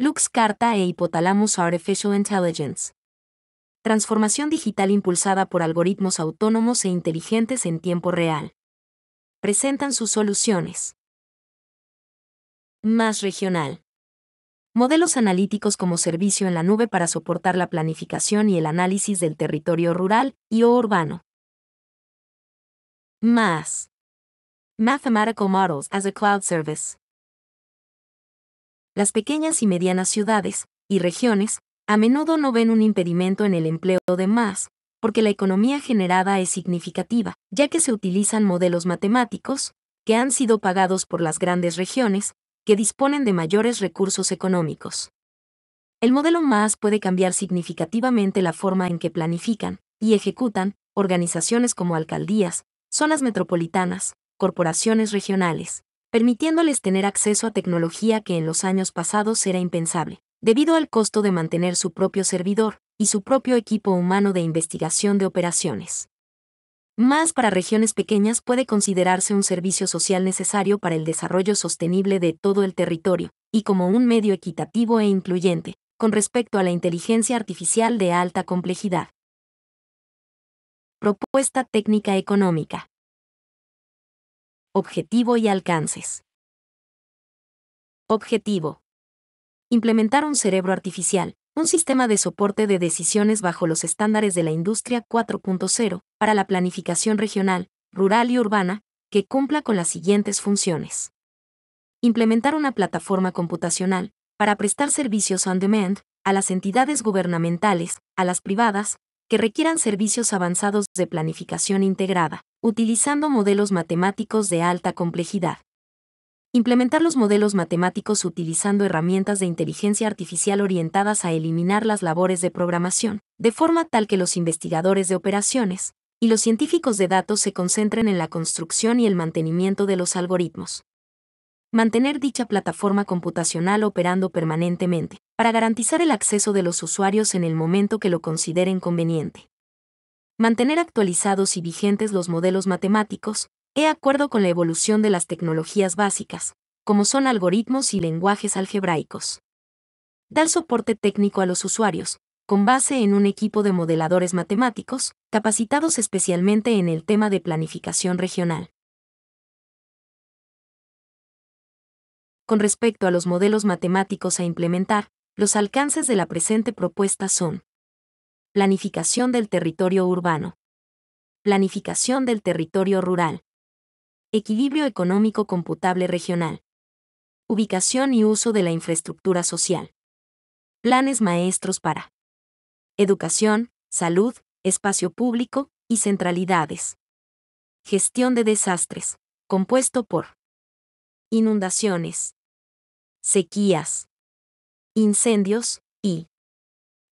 Lux Carta e Hipotalamus Artificial Intelligence. Transformación digital impulsada por algoritmos autónomos e inteligentes en tiempo real. Presentan sus soluciones. Más regional. Modelos analíticos como servicio en la nube para soportar la planificación y el análisis del territorio rural y o urbano. Más. Mathematical Models as a Cloud Service las pequeñas y medianas ciudades y regiones a menudo no ven un impedimento en el empleo de más, porque la economía generada es significativa, ya que se utilizan modelos matemáticos, que han sido pagados por las grandes regiones, que disponen de mayores recursos económicos. El modelo más puede cambiar significativamente la forma en que planifican y ejecutan organizaciones como alcaldías, zonas metropolitanas, corporaciones regionales, permitiéndoles tener acceso a tecnología que en los años pasados era impensable, debido al costo de mantener su propio servidor y su propio equipo humano de investigación de operaciones. Más para regiones pequeñas puede considerarse un servicio social necesario para el desarrollo sostenible de todo el territorio, y como un medio equitativo e incluyente, con respecto a la inteligencia artificial de alta complejidad. Propuesta técnica económica. Objetivo y alcances. Objetivo. Implementar un cerebro artificial, un sistema de soporte de decisiones bajo los estándares de la industria 4.0, para la planificación regional, rural y urbana, que cumpla con las siguientes funciones. Implementar una plataforma computacional, para prestar servicios on demand, a las entidades gubernamentales, a las privadas, que requieran servicios avanzados de planificación integrada, utilizando modelos matemáticos de alta complejidad. Implementar los modelos matemáticos utilizando herramientas de inteligencia artificial orientadas a eliminar las labores de programación, de forma tal que los investigadores de operaciones y los científicos de datos se concentren en la construcción y el mantenimiento de los algoritmos mantener dicha plataforma computacional operando permanentemente, para garantizar el acceso de los usuarios en el momento que lo consideren conveniente. Mantener actualizados y vigentes los modelos matemáticos, de acuerdo con la evolución de las tecnologías básicas, como son algoritmos y lenguajes algebraicos. Dar soporte técnico a los usuarios, con base en un equipo de modeladores matemáticos, capacitados especialmente en el tema de planificación regional. Con respecto a los modelos matemáticos a implementar, los alcances de la presente propuesta son Planificación del territorio urbano. Planificación del territorio rural. Equilibrio económico computable regional. Ubicación y uso de la infraestructura social. Planes maestros para educación, salud, espacio público y centralidades. Gestión de desastres, compuesto por inundaciones, sequías, incendios y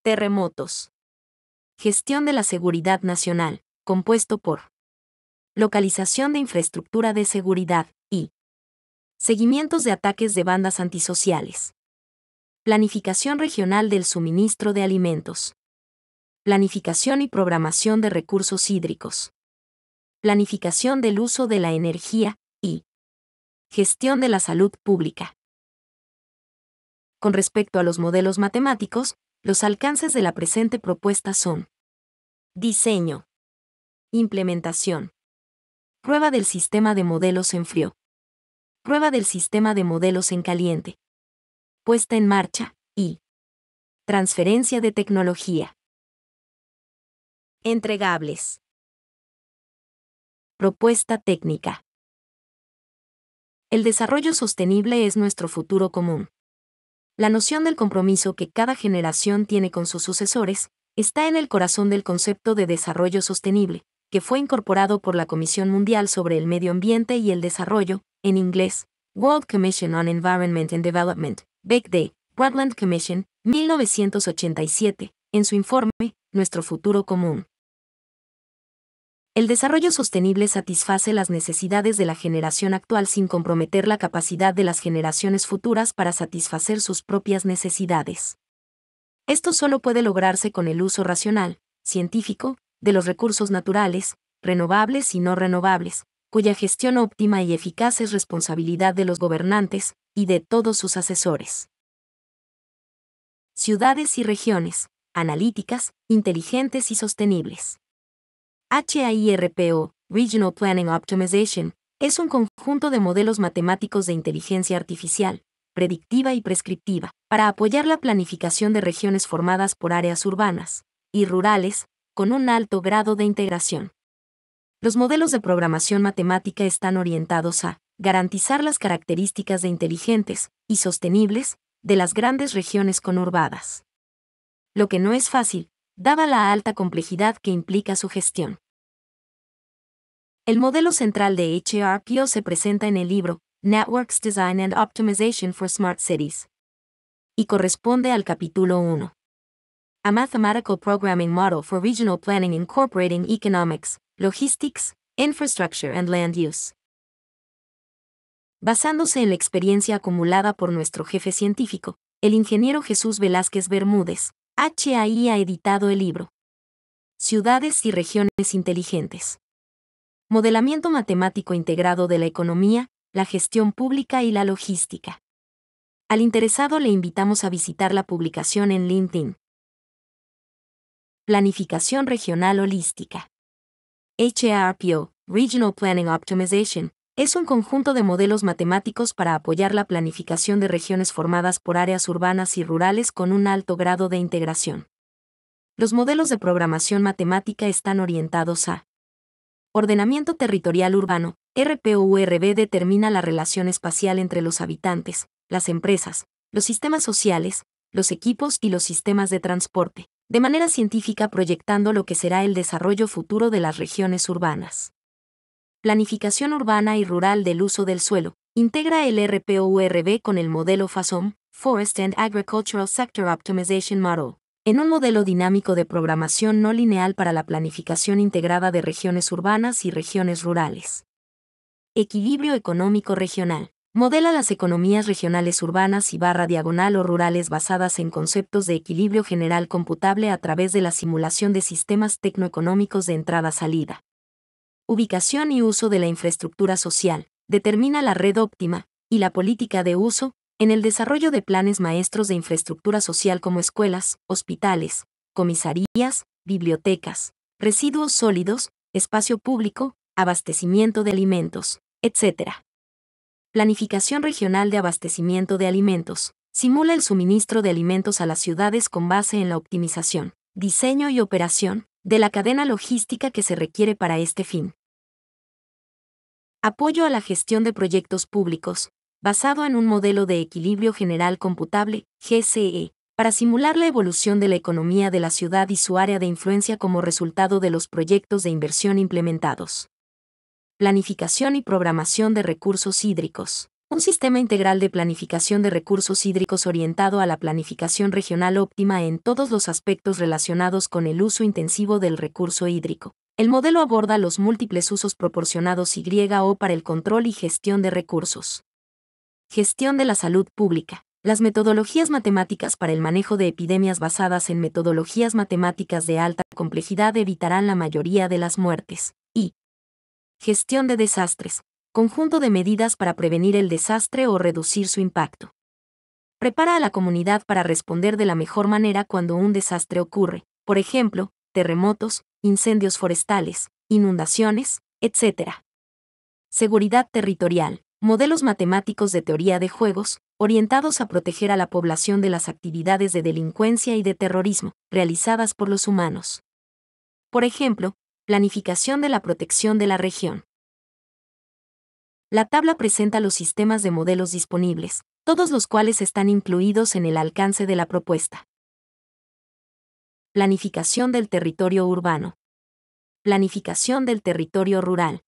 terremotos. Gestión de la Seguridad Nacional, compuesto por localización de infraestructura de seguridad y seguimientos de ataques de bandas antisociales. Planificación regional del suministro de alimentos. Planificación y programación de recursos hídricos. Planificación del uso de la energía y gestión de la salud pública. Con respecto a los modelos matemáticos, los alcances de la presente propuesta son diseño, implementación, prueba del sistema de modelos en frío, prueba del sistema de modelos en caliente, puesta en marcha y transferencia de tecnología. Entregables. Propuesta técnica. El desarrollo sostenible es nuestro futuro común. La noción del compromiso que cada generación tiene con sus sucesores está en el corazón del concepto de desarrollo sostenible, que fue incorporado por la Comisión Mundial sobre el Medio Ambiente y el Desarrollo, en inglés, World Commission on Environment and Development, Big Day, Commission, 1987, en su informe Nuestro futuro común. El desarrollo sostenible satisface las necesidades de la generación actual sin comprometer la capacidad de las generaciones futuras para satisfacer sus propias necesidades. Esto solo puede lograrse con el uso racional, científico, de los recursos naturales, renovables y no renovables, cuya gestión óptima y eficaz es responsabilidad de los gobernantes y de todos sus asesores. Ciudades y regiones, analíticas, inteligentes y sostenibles. HIRPO, Regional Planning Optimization, es un conjunto de modelos matemáticos de inteligencia artificial, predictiva y prescriptiva, para apoyar la planificación de regiones formadas por áreas urbanas y rurales, con un alto grado de integración. Los modelos de programación matemática están orientados a garantizar las características de inteligentes y sostenibles de las grandes regiones conurbadas. Lo que no es fácil dada la alta complejidad que implica su gestión. El modelo central de HRPO se presenta en el libro Networks Design and Optimization for Smart Cities y corresponde al capítulo 1. A Mathematical Programming Model for Regional Planning Incorporating Economics, Logistics, Infrastructure and Land Use. Basándose en la experiencia acumulada por nuestro jefe científico, el ingeniero Jesús Velázquez Bermúdez, HAI ha editado el libro Ciudades y Regiones Inteligentes. Modelamiento Matemático Integrado de la Economía, la Gestión Pública y la Logística. Al interesado le invitamos a visitar la publicación en LinkedIn. Planificación Regional Holística. HARPO, Regional Planning Optimization, es un conjunto de modelos matemáticos para apoyar la planificación de regiones formadas por áreas urbanas y rurales con un alto grado de integración. Los modelos de programación matemática están orientados a Ordenamiento territorial urbano, RPURB determina la relación espacial entre los habitantes, las empresas, los sistemas sociales, los equipos y los sistemas de transporte, de manera científica proyectando lo que será el desarrollo futuro de las regiones urbanas. Planificación Urbana y Rural del Uso del Suelo, integra el RPOURB con el modelo FASOM, Forest and Agricultural Sector Optimization Model, en un modelo dinámico de programación no lineal para la planificación integrada de regiones urbanas y regiones rurales. Equilibrio económico regional. Modela las economías regionales urbanas y barra diagonal o rurales basadas en conceptos de equilibrio general computable a través de la simulación de sistemas tecnoeconómicos de entrada-salida ubicación y uso de la infraestructura social, determina la red óptima, y la política de uso, en el desarrollo de planes maestros de infraestructura social como escuelas, hospitales, comisarías, bibliotecas, residuos sólidos, espacio público, abastecimiento de alimentos, etc. Planificación regional de abastecimiento de alimentos. Simula el suministro de alimentos a las ciudades con base en la optimización, diseño y operación, de la cadena logística que se requiere para este fin. Apoyo a la gestión de proyectos públicos, basado en un modelo de equilibrio general computable, GCE, para simular la evolución de la economía de la ciudad y su área de influencia como resultado de los proyectos de inversión implementados. Planificación y programación de recursos hídricos. Un sistema integral de planificación de recursos hídricos orientado a la planificación regional óptima en todos los aspectos relacionados con el uso intensivo del recurso hídrico. El modelo aborda los múltiples usos proporcionados Y o para el control y gestión de recursos. Gestión de la salud pública. Las metodologías matemáticas para el manejo de epidemias basadas en metodologías matemáticas de alta complejidad evitarán la mayoría de las muertes. Y. Gestión de desastres conjunto de medidas para prevenir el desastre o reducir su impacto. Prepara a la comunidad para responder de la mejor manera cuando un desastre ocurre, por ejemplo, terremotos, incendios forestales, inundaciones, etc. Seguridad territorial. Modelos matemáticos de teoría de juegos, orientados a proteger a la población de las actividades de delincuencia y de terrorismo, realizadas por los humanos. Por ejemplo, planificación de la protección de la región. La tabla presenta los sistemas de modelos disponibles, todos los cuales están incluidos en el alcance de la propuesta. Planificación del territorio urbano. Planificación del territorio rural.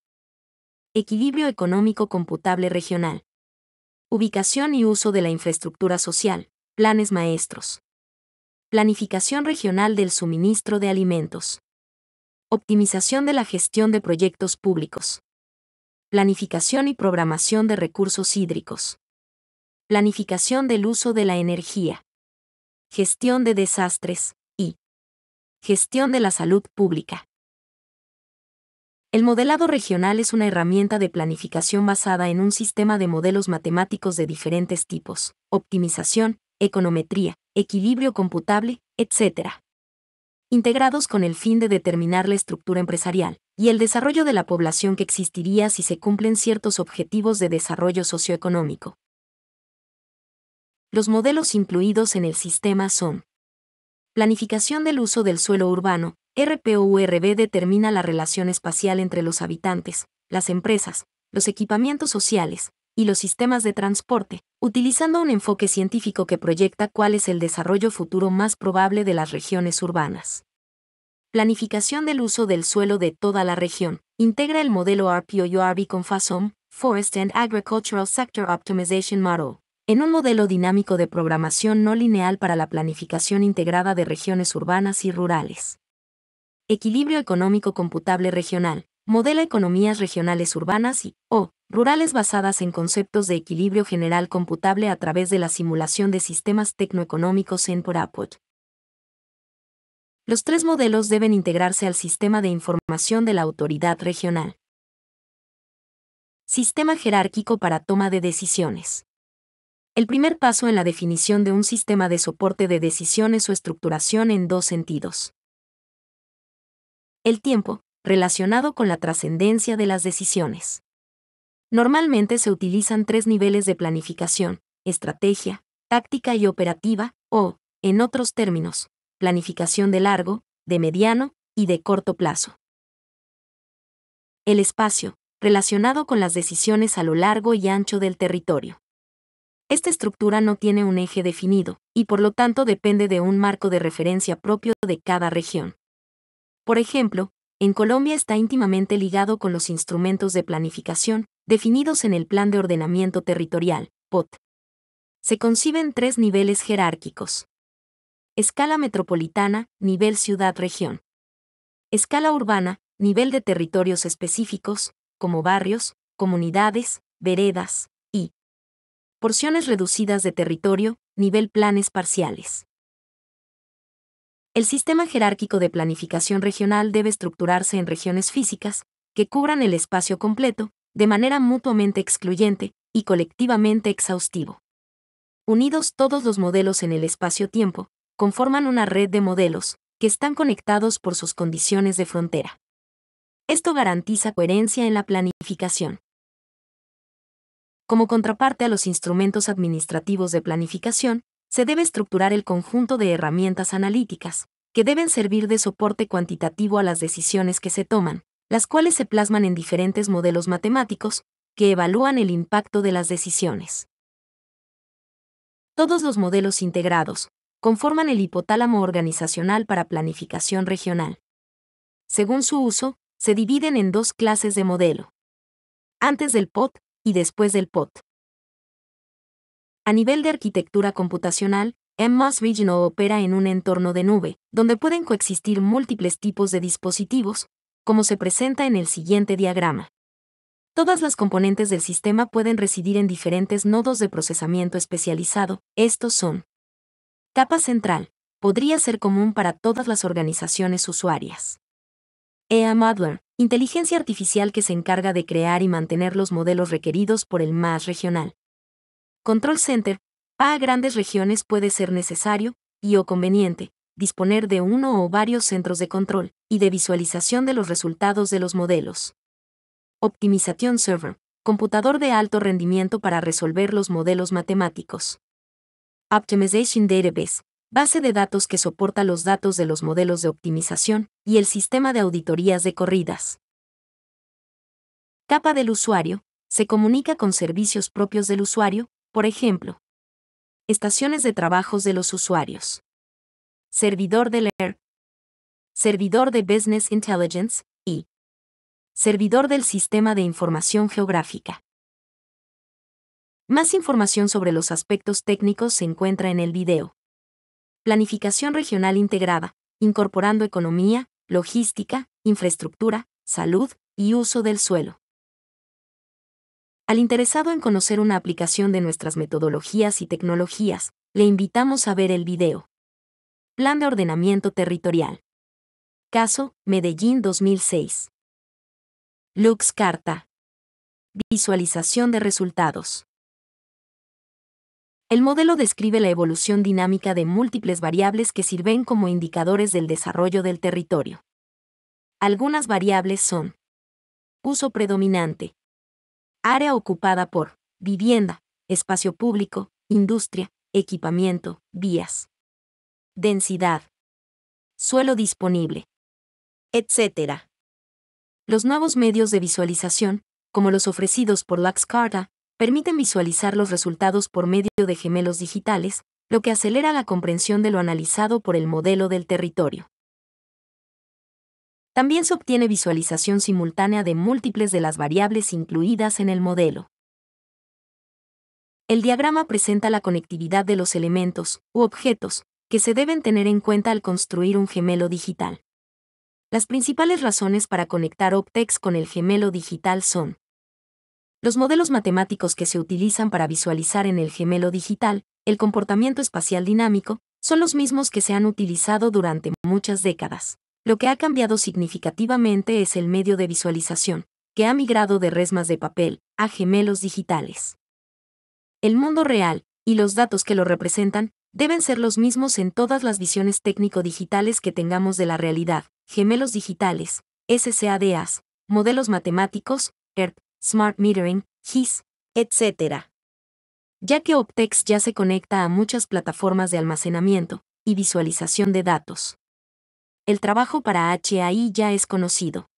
Equilibrio económico computable regional. Ubicación y uso de la infraestructura social. Planes maestros. Planificación regional del suministro de alimentos. Optimización de la gestión de proyectos públicos. Planificación y programación de recursos hídricos. Planificación del uso de la energía. Gestión de desastres y gestión de la salud pública. El modelado regional es una herramienta de planificación basada en un sistema de modelos matemáticos de diferentes tipos, optimización, econometría, equilibrio computable, etc., integrados con el fin de determinar la estructura empresarial y el desarrollo de la población que existiría si se cumplen ciertos objetivos de desarrollo socioeconómico. Los modelos incluidos en el sistema son Planificación del uso del suelo urbano, RPURB determina la relación espacial entre los habitantes, las empresas, los equipamientos sociales, y los sistemas de transporte, utilizando un enfoque científico que proyecta cuál es el desarrollo futuro más probable de las regiones urbanas. Planificación del uso del suelo de toda la región. Integra el modelo RPOURB con FASOM, Forest and Agricultural Sector Optimization Model, en un modelo dinámico de programación no lineal para la planificación integrada de regiones urbanas y rurales. Equilibrio económico computable regional modela economías regionales urbanas y o rurales basadas en conceptos de equilibrio general computable a través de la simulación de sistemas tecnoeconómicos en output. Los tres modelos deben integrarse al sistema de información de la autoridad regional. Sistema jerárquico para toma de decisiones. El primer paso en la definición de un sistema de soporte de decisiones o estructuración en dos sentidos. El tiempo, relacionado con la trascendencia de las decisiones. Normalmente se utilizan tres niveles de planificación, estrategia, táctica y operativa, o, en otros términos, planificación de largo, de mediano y de corto plazo. El espacio, relacionado con las decisiones a lo largo y ancho del territorio. Esta estructura no tiene un eje definido, y por lo tanto depende de un marco de referencia propio de cada región. Por ejemplo, en Colombia está íntimamente ligado con los instrumentos de planificación, definidos en el Plan de Ordenamiento Territorial, POT. Se conciben tres niveles jerárquicos. Escala metropolitana, nivel ciudad-región. Escala urbana, nivel de territorios específicos, como barrios, comunidades, veredas, y porciones reducidas de territorio, nivel planes parciales. El sistema jerárquico de planificación regional debe estructurarse en regiones físicas, que cubran el espacio completo, de manera mutuamente excluyente y colectivamente exhaustivo. Unidos todos los modelos en el espacio-tiempo, conforman una red de modelos, que están conectados por sus condiciones de frontera. Esto garantiza coherencia en la planificación. Como contraparte a los instrumentos administrativos de planificación, se debe estructurar el conjunto de herramientas analíticas, que deben servir de soporte cuantitativo a las decisiones que se toman, las cuales se plasman en diferentes modelos matemáticos, que evalúan el impacto de las decisiones. Todos los modelos integrados conforman el hipotálamo organizacional para planificación regional. Según su uso, se dividen en dos clases de modelo. Antes del POT y después del POT. A nivel de arquitectura computacional, MAs Regional opera en un entorno de nube, donde pueden coexistir múltiples tipos de dispositivos, como se presenta en el siguiente diagrama. Todas las componentes del sistema pueden residir en diferentes nodos de procesamiento especializado, estos son. Capa central, podría ser común para todas las organizaciones usuarias. EA Modeler, inteligencia artificial que se encarga de crear y mantener los modelos requeridos por el MAS regional, Control Center, para grandes regiones puede ser necesario, y o conveniente, disponer de uno o varios centros de control y de visualización de los resultados de los modelos. Optimización Server, computador de alto rendimiento para resolver los modelos matemáticos. Optimization Database, base de datos que soporta los datos de los modelos de optimización y el sistema de auditorías de corridas. Capa del usuario, se comunica con servicios propios del usuario, por ejemplo, estaciones de trabajos de los usuarios. Servidor de LER. Servidor de Business Intelligence y Servidor del Sistema de Información Geográfica. Más información sobre los aspectos técnicos se encuentra en el video. Planificación regional integrada, incorporando economía, logística, infraestructura, salud y uso del suelo. Al interesado en conocer una aplicación de nuestras metodologías y tecnologías, le invitamos a ver el video. Plan de ordenamiento territorial. Caso, Medellín 2006. Lux Carta. Visualización de resultados. El modelo describe la evolución dinámica de múltiples variables que sirven como indicadores del desarrollo del territorio. Algunas variables son uso predominante, Área ocupada por vivienda, espacio público, industria, equipamiento, vías. Densidad. Suelo disponible. Etc. Los nuevos medios de visualización, como los ofrecidos por LaxCarta, permiten visualizar los resultados por medio de gemelos digitales, lo que acelera la comprensión de lo analizado por el modelo del territorio. También se obtiene visualización simultánea de múltiples de las variables incluidas en el modelo. El diagrama presenta la conectividad de los elementos u objetos que se deben tener en cuenta al construir un gemelo digital. Las principales razones para conectar Optex con el gemelo digital son los modelos matemáticos que se utilizan para visualizar en el gemelo digital el comportamiento espacial dinámico son los mismos que se han utilizado durante muchas décadas. Lo que ha cambiado significativamente es el medio de visualización, que ha migrado de resmas de papel a gemelos digitales. El mundo real, y los datos que lo representan, deben ser los mismos en todas las visiones técnico-digitales que tengamos de la realidad, gemelos digitales, SCADAs, modelos matemáticos, ERP, Smart Metering, GIS, etc. Ya que Optex ya se conecta a muchas plataformas de almacenamiento y visualización de datos el trabajo para HAI ya es conocido.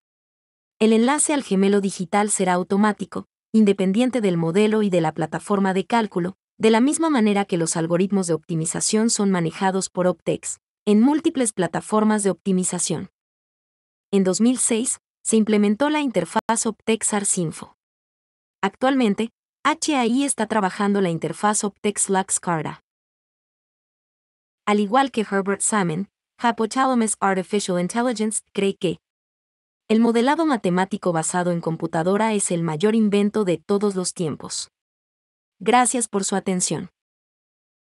El enlace al gemelo digital será automático, independiente del modelo y de la plataforma de cálculo, de la misma manera que los algoritmos de optimización son manejados por Optex, en múltiples plataformas de optimización. En 2006, se implementó la interfaz Optex Arsinfo. Actualmente, HAI está trabajando la interfaz Optex Lux Al igual que Herbert Salmon, Hypothalamus Artificial Intelligence cree que el modelado matemático basado en computadora es el mayor invento de todos los tiempos. Gracias por su atención.